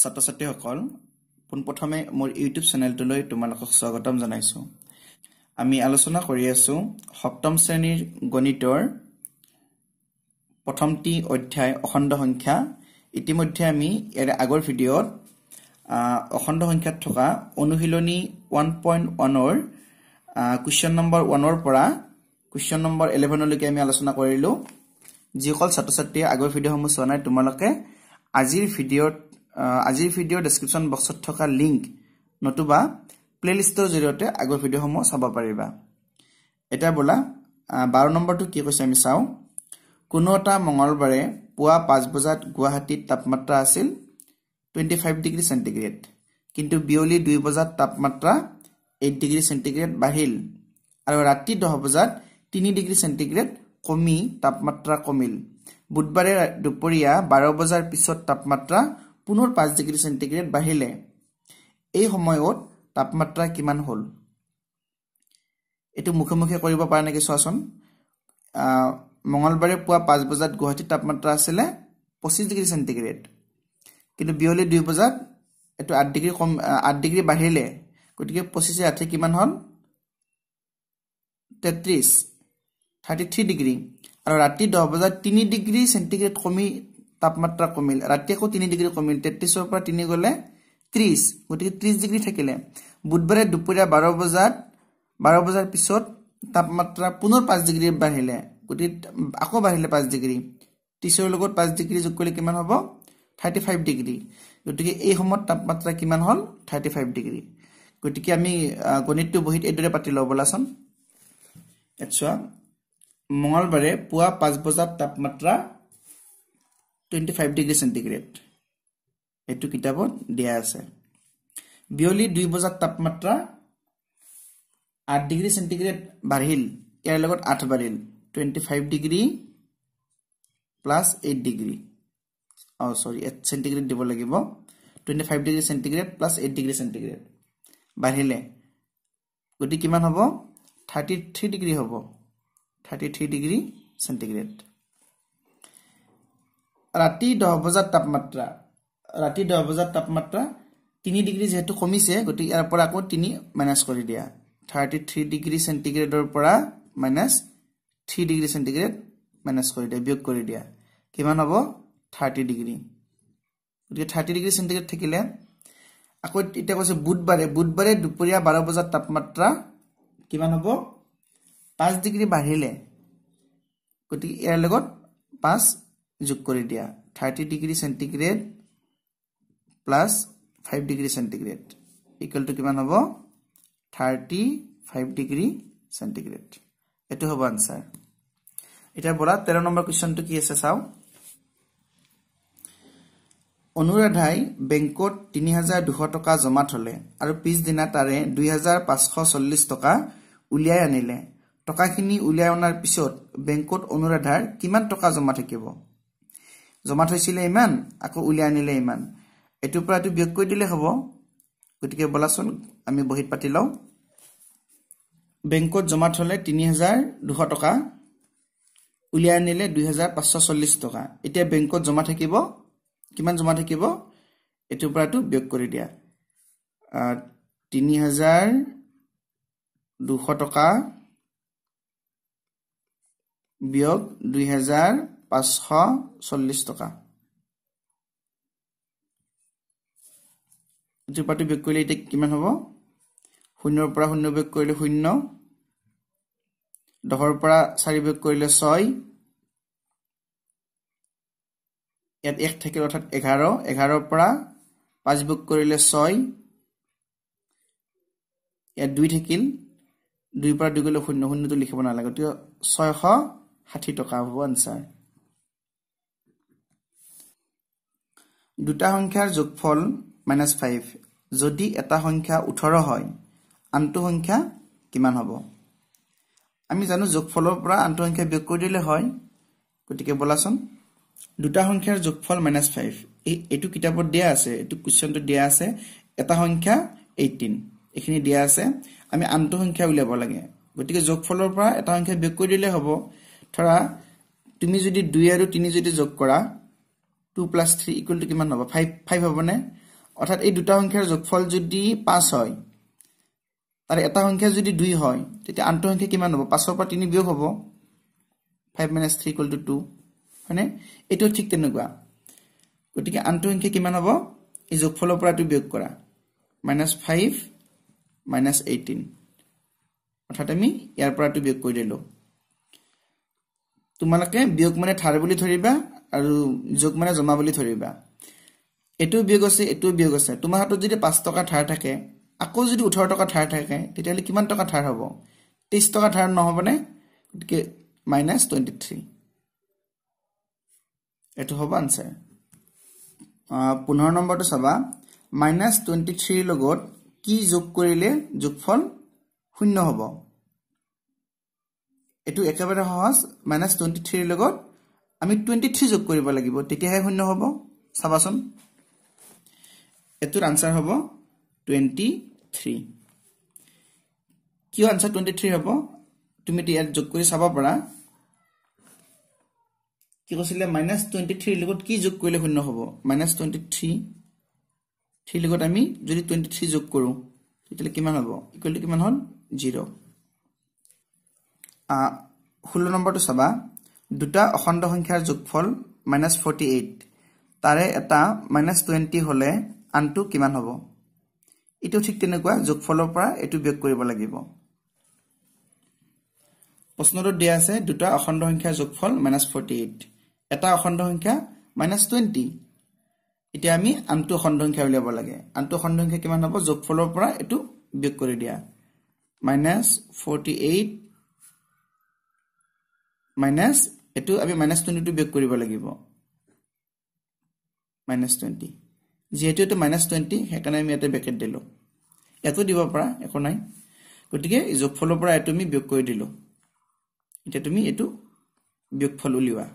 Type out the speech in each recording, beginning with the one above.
ছাত্ৰ ছাত্ৰীসকল পোনপ্ৰথমে মোৰ ইউটিউব চেনেলটোলৈ তোমালোকক স্বাগতম জনাইছোঁ আমি আলোচনা কৰি আছোঁ সপ্তম শ্ৰেণীৰ গণিতৰ প্ৰথমটি অধ্যায় অখণ্ড সংখ্যা ইতিমধ্যে আমি ইয়াৰে আগৰ ভিডিঅ'ত অখণ্ড সংখ্যাত থকা অনুশীলনী ওৱান পইণ্ট ওৱানৰ কুৱেশ্যন নম্বৰ ওৱানৰ পৰা কুৱেশ্যন নম্বৰ ইলেভেনলৈকে আমি আলোচনা কৰিলোঁ যিসকল ছাত্ৰ ছাত্ৰীয়ে আগৰ ভিডিঅ'সমূহ চোৱা নাই তোমালোকে আজিৰ ভিডিঅ'ত আজিৰ ভিডিঅ'ৰ ডেছক্ৰিপশ্যন বক্সত থকা লিংক নতুবা প্লে'লিষ্টৰ জৰিয়তে আগৰ ভিডিঅ'সমূহ চাব পাৰিবা এতিয়া বোলা বাৰ নম্বৰটো কি কৈছে আমি চাওঁ কোনো এটা মঙলবাৰে পুৱা পাঁচ বজাত গুৱাহাটীত তাপমাত্ৰা আছিল টুৱেণ্টি ফাইভ ডিগ্ৰী চেণ্টিগ্ৰেড কিন্তু বিয়লি দুই বজাত তাপমাত্ৰা এইট ডিগ্ৰী চেণ্টিগ্ৰেড বাঢ়িল আৰু ৰাতি দহ বজাত তিনি ডিগ্ৰী চেণ্টিগ্ৰেড কমি তাপমাত্ৰা কমিল বুধবাৰে দুপৰীয়া বাৰ বজাৰ পিছত তাপমাত্ৰা পুনৰ পাঁচ ডিগ্ৰী চেণ্টিগ্ৰেড বাঢ়িলে এই সময়ত তাপমাত্ৰা কিমান হ'ল এইটো মুখে মুখে কৰিব পাৰে নেকি চোৱাচোন মঙলবাৰে পুৱা পাঁচ বজাত গুৱাহাটীৰ তাপমাত্ৰা আছিলে পঁচিছ ডিগ্ৰী চেণ্টিগ্ৰেড কিন্তু বিয়লি দুই বজাত এইটো আঠ ডিগ্ৰী কম আঠ ডিগ্ৰী বাঢ়িলে গতিকে পঁচিছে আঠে কিমান হ'ল তেত্ৰিছ থাৰ্টি থ্ৰী ডিগ্ৰী আৰু ৰাতি দহ বজাত তিনি ডিগ্ৰী চেণ্টিগ্ৰেড কমি তাপমাত্ৰা কমিল ৰাতি আকৌ তিনি ডিগ্ৰী কমিল তেত্ৰিছৰ পৰা তিনি গ'লে ত্ৰিছ গতিকে ত্ৰিছ ডিগ্ৰী থাকিলে বুধবাৰে দুপৰীয়া বাৰ বজাত বাৰ বজাৰ পিছত তাপমাত্ৰা পুনৰ পাঁচ ডিগ্ৰী বাঢ়িলে গতিকে আকৌ বাঢ়িলে পাঁচ ডিগ্ৰী ত্ৰিছৰ লগত পাঁচ ডিগ্ৰী যোগ কৰিলে কিমান হ'ব থাৰ্টি ফাইভ ডিগ্ৰী গতিকে এই সময়ত তাপমাত্ৰা কিমান হ'ল থাৰ্টি ফাইভ ডিগ্ৰী গতিকে আমি গণিতটো বহীত এইদৰে পাতি ল'ব লাচোন এতিয়া মঙলবাৰে পুৱা পাঁচ বজাত তাপমাত্ৰা টুৱেণ্টি ফাইভ ডিগ্ৰী চেণ্টিগ্ৰেড এইটো কিতাপত দিয়া আছে বিয়লি দুই বজাত তাপমাত্ৰা আঠ ডিগ্ৰী চেণ্টিগ্ৰেড বাঢ়িল ইয়াৰ লগত আঠ বাঢ়িল twenty five degree plus eight degree অঁ চৰি এইট চেণ্টিগ্ৰেড দিব লাগিব twenty five degree centigrade plus eight degree centigrade বাঢ়িলে গতিকে কিমান হ'ব থাৰ্টি থ্ৰী ডিগ্ৰী হ'ব থাৰ্টি থ্ৰী ডিগ্ৰী চেণ্টিগ্ৰেড ৰাতি দহ বজাত তাপমাত্ৰা ৰাতি দহ বজাত তাপমাত্ৰা তিনি ডিগ্ৰী যিহেতু কমিছে গতিকে ইয়াৰ পৰা আকৌ তিনি মাইনাচ কৰি দিয়া থাৰ্টি থ্ৰী ডিগ্ৰী চেণ্টিগ্ৰেডৰ পৰা minus three degree centigrade minus কৰি দিয়া বিয়োগ কৰি দিয়া কিমান হ'ব থাৰ্টি ডিগ্ৰী গতিকে থাৰ্টি ডিগ্ৰী চেণ্টিগ্ৰেড থাকিলে আকৌ এতিয়া কৈছে বুধবাৰে বুধবাৰে দুপৰীয়া বাৰ বজাত তাপমাত্ৰা কিমান হ'ব পাঁচ ডিগ্ৰী বাঢ়িলে গতিকে ইয়াৰ লগত পাঁচ যোগ কৰি দিয়া thirty degree centigrade plus five degree centigrade equal to কিমান হ'ব থাৰ্টি ফাইভ ডিগ্ৰী চেণ্টিগ্ৰেড এইটো হ'ব আনচাৰ এতিয়াৰ পৰা তেৰ নম্বৰ কুৱেশ্যনটো কি আছে চাওঁ অনুৰাধাই বেংকত তিনি হাজাৰ দুশ টকা জমা থলে আৰু পিছদিনা তাৰে দুই হাজাৰ পাঁচশ চল্লিছ টকা উলিয়াই আনিলে টকাখিনি উলিয়াই অনাৰ পিছত বেংকত অনুৰাধাৰ কিমান টকা জমা থাকিব জমা থৈছিলে ইমান আকৌ উলিয়াই আনিলে ইমান এইটোৰ পৰা এইটো ব্যয় কৰি দিলে হ'ব গতিকে ব'লাচোন আমি বহীত পাতি লওঁ বেংকত জমা থ'লে তিনি হাজাৰ দুশ টকা উলিয়াই আনিলে দুহেজাৰ পাঁচশ চল্লিছ টকা এতিয়া বেংকত জমা থাকিব কিমান জমা থাকিব এইটোৰ পৰা এইটো ব্যয় কৰি দিয়া তিনি হাজাৰ দুশ টকা ব্যয় দুহেজাৰ পাঁচশ চল্লিছ টকা ত্ৰিপাটো বিয়োগ কৰিলে এতিয়া কিমান হ'ব শূন্যৰ পৰা শূন্য বিয়োগ কৰিলে শূন্য দহৰ পৰা চাৰি বিয়োগ কৰিলে ছয় ইয়াত এক থাকিল অৰ্থাৎ এঘাৰ এঘাৰৰ পৰা পাঁচ বিয়োগ কৰিলে ছয় ইয়াত দুই থাকিল দুইৰ পৰা দুই কৰিলে শূন্য শূন্যটো লিখিব নালাগে গতিকে ছয়শ ষাঠি টকা হ'ব আনচাৰ দুটা সংখ্যাৰ যোগফল মাইনাছ ফাইভ যদি এটা সংখ্যা ওঠৰ হয় আনটো সংখ্যা কিমান হ'ব আমি জানো যোগফলৰ পৰা আনটো সংখ্যা বিয়োগ কৰি দিলে হয় গতিকে ব'লাচোন দুটা সংখ্যাৰ যোগফল মাইনাছ ফাইভ এই এইটো কিতাপত দিয়া আছে এইটো কুৱেশ্যনটো দিয়া আছে এটা সংখ্যা এইটিন এইখিনি দিয়া আছে আমি আনটো সংখ্যা উলিয়াব লাগে গতিকে যোগফলৰ পৰা এটা সংখ্যা বিয়োগ কৰি দিলে হ'ব ধৰা তুমি যদি দুই আৰু তিনি যদি যোগ কৰা two plus three equal to কিমান হ'ব ফাইভ ফাইভ হ'বনে অৰ্থাৎ এই দুটা সংখ্যাৰ যোগফল যদি পাঁচ হয় তাৰে এটা সংখ্যা যদি দুই হয় তেতিয়া আনটো সংখ্যা কিমান হ'ব পাঁচৰ পৰা তিনি বিয়োগ হ'ব five minus three equal to two two এইটো ঠিক তেনেকুৱা গতিকে আনটো সংখ্যা কিমান হ'ব এই যোগফলৰ পৰা এইটো বিয়োগ কৰা মাইনাছ ফাইভ মাইনাছ এইটিন অৰ্থাৎ আমি ইয়াৰ পৰা এইটো বিয়োগ কৰি দিলোঁ তোমালোকে বিয়োগ মানে থাৰ বুলি ধৰিবা আৰু যোগ মানে জমা বুলি ধৰিবা এইটো বিয়োগ আছে এইটো বিয়োগ আছে তোমাৰ হাতত যদি পাঁচ টকা ধাৰ থাকে আকৌ যদি ওঠৰ টকা ধাৰ থাকে তেতিয়াহ'লে কিমান টকা ধাৰ হ'ব ত্ৰিছ টকা ধাৰ নহ'বনে গতিকে মাইনাছ টুৱেণ্টি থ্ৰী এইটো হ'ব আনচাৰ পোন্ধৰ নম্বৰটো চাবা মাইনাছ টুৱেণ্টি থ্ৰীৰ লগত কি যোগ কৰিলে যোগফল শূন্য হ'ব এইটো একেবাৰে সহজ মাইনাছ টুৱেণ্টি থ্ৰীৰ লগত আমি টুৱেণ্টি থ্ৰী যোগ কৰিব লাগিব তেতিয়াহে শূন্য হ'ব চাবাচোন এইটোৰ আনচাৰ হ'ব টুৱেণ্টি থ্ৰী কিয় আনচাৰ টুৱেণ্টি থ্ৰী হ'ব তুমি ইয়াত যোগ কৰি চাব পাৰা কি কৈছিলে মাইনাছ টুৱেণ্টি থ্ৰীৰ লগত কি যোগ কৰিলে শূন্য হ'ব মাইনাছ টুৱেণ্টি থ্ৰী থ্ৰীৰ লগত আমি যদি টুৱেণ্টি থ্ৰী যোগ কৰোঁ তেতিয়াহ'লে কিমান হ'ব ইকুৱেলটো কিমান হ'ল জিৰ' ষোল্ল নম্বৰটো চাবা দুটা অখণ্ড সংখ্যাৰ যোগফল মাইনাছ ফৰ্টি এইট তাৰে এটা মাইনাছ টুৱেণ্টি হ'লে আনটো কিমান হ'ব এইটো ঠিক তেনেকুৱা যোগফলৰ পৰা এইটো ব্যয়োগ কৰিব লাগিব প্ৰশ্নটোত দিয়া আছে দুটা অখণ্ড সংখ্যাৰ যোগফল মাইনাছ ফৰ্টি এইট এটা অখণ্ড সংখ্যা মাইনাছ টুৱেণ্টি এতিয়া আমি আনটো অখণ্ড সংখ্যা উলিয়াব লাগে আনটো অখণ্ড সংখ্যা কিমান হ'ব যোগফলৰ পৰা এইটো ব্যয়োগ কৰি দিয়া মাইনাছ ফৰ্টি এইট মাইনাছ এইটো আমি মাইনাছ টুৱেণ্টিটো বিয়োগ কৰিব লাগিব মাইনাছ টুৱেণ্টি যিহেতু এইটো মাইনাছ টুৱেণ্টি সেইকাৰণে আমি ইয়াতে ব্ৰেকেট দিলোঁ ইয়াতো দিব পাৰা একো নাই গতিকে যোগফলৰ পৰা এইটো আমি বিয়োগ কৰি দিলোঁ এতিয়া তুমি এইটো বিয়োগফল উলিওৱা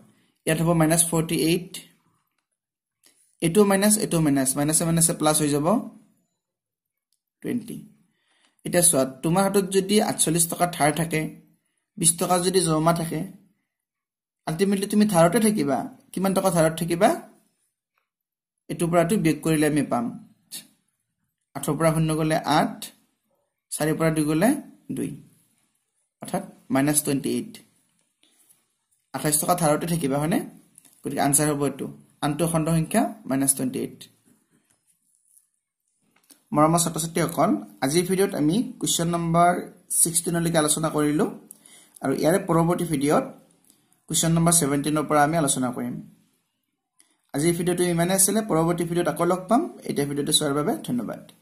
ইয়াত হ'ব মাইনাছ ফৰ্টি এইট এইটো মাইনাছ এইটো মাইনাছ মাইনাছে মাইনাছে প্লাছ হৈ যাব টুৱেণ্টি এতিয়া চোৱা তোমাৰ হাতত যদি আঠচল্লিছ টকা থাৰ থাকে বিছ টকা যদি জমা থাকে আল্টিমেটলি তুমি ধাৰতে থাকিবা কিমান টকা ধাৰত থাকিবা এইটোৰ পৰাটো বেগ কৰিলে আমি পাম আঠৰ পৰা শূন্য গ'লে আঠ চাৰিৰ পৰা দুই গ'লে দুই অৰ্থাৎ মাইনাছ টুৱেণ্টি এইট আঠাইছ টকা ধাৰতে থাকিবা হয়নে গতিকে আনচাৰ হ'ব এইটো আনটো খণ্ড সংখ্যা মাইনাছ টুৱেণ্টি এইট মৰমৰ ছাত্ৰ ছাত্ৰীসকল আজিৰ ভিডিঅ'ত আমি কুৱেশ্যন নম্বৰ ছিক্সটিনলৈকে আলোচনা কৰিলোঁ আৰু ইয়াৰে পৰৱৰ্তী ভিডিঅ'ত কুৱেশ্যন নম্বৰ ছেভেণ্টিনৰ পৰা আমি আলোচনা কৰিম আজিৰ ভিডিঅ'টো ইমানেই আছিলে পৰৱৰ্তী ভিডিঅ'ত আকৌ লগ পাম এতিয়া ভিডিঅ'টো চোৱাৰ বাবে ধন্যবাদ